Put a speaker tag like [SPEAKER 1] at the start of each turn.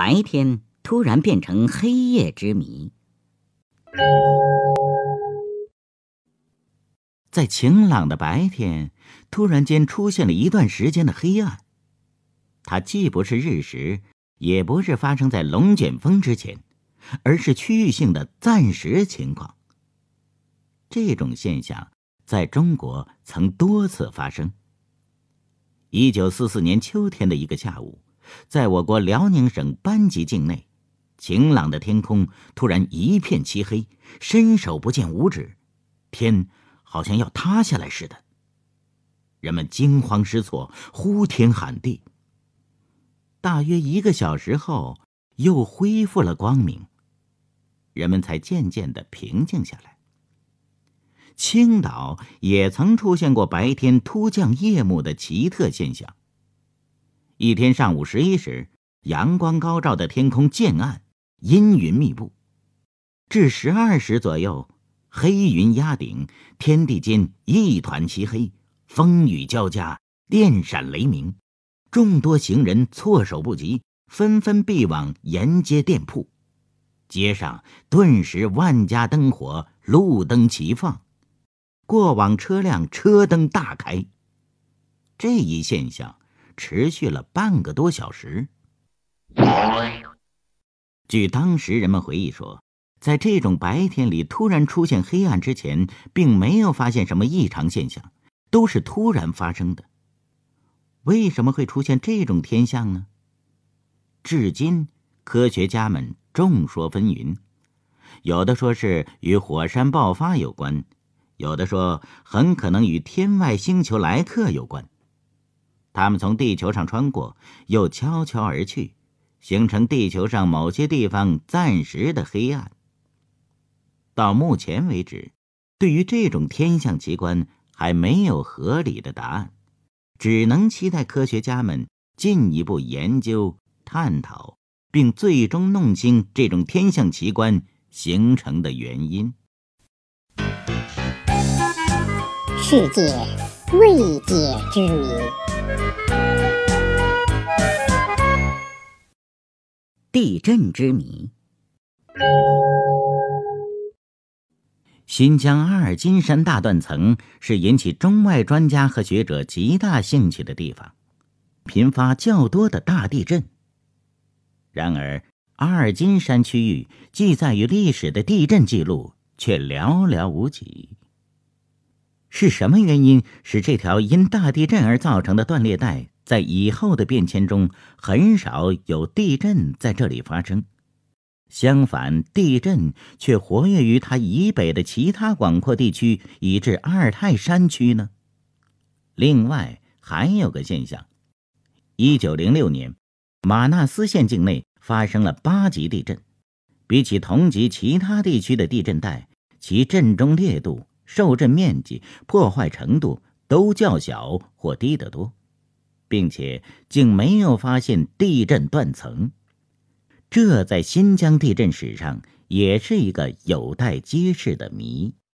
[SPEAKER 1] 白天突然变成黑夜之谜，在晴朗的白天突然间出现了一段时间的黑暗，它既不是日食，也不是发生在龙卷风之前，而是区域性的暂时情况。这种现象在中国曾多次发生。一九四四年秋天的一个下午。在我国辽宁省班级境内，晴朗的天空突然一片漆黑，伸手不见五指，天好像要塌下来似的。人们惊慌失措，呼天喊地。大约一个小时后，又恢复了光明，人们才渐渐的平静下来。青岛也曾出现过白天突降夜幕的奇特现象。一天上午十一时，阳光高照的天空渐暗，阴云密布。至十二时左右，黑云压顶，天地间一团漆黑，风雨交加，电闪雷鸣。众多行人措手不及，纷纷避往沿街店铺。街上顿时万家灯火，路灯齐放，过往车辆车灯大开。这一现象。持续了半个多小时。据当时人们回忆说，在这种白天里突然出现黑暗之前，并没有发现什么异常现象，都是突然发生的。为什么会出现这种天象呢？至今，科学家们众说纷纭，有的说是与火山爆发有关，有的说很可能与天外星球来客有关。它们从地球上穿过，又悄悄而去，形成地球上某些地方暂时的黑暗。到目前为止，对于这种天象奇观还没有合理的答案，只能期待科学家们进一步研究、探讨，并最终弄清这种天象奇观形成的原因。世界未解之谜。地震之谜。新疆阿尔金山大断层是引起中外专家和学者极大兴趣的地方，频发较多的大地震。然而，阿尔金山区域记载于历史的地震记录却寥寥无几。是什么原因使这条因大地震而造成的断裂带在以后的变迁中很少有地震在这里发生？相反，地震却活跃于它以北的其他广阔地区，以至阿尔泰山区呢？另外还有个现象：一九零六年，马纳斯县境内发生了八级地震，比起同级其他地区的地震带，其震中烈度。受震面积、破坏程度都较小或低得多，并且竟没有发现地震断层，这在新疆地震史上也是一个有待揭示的谜。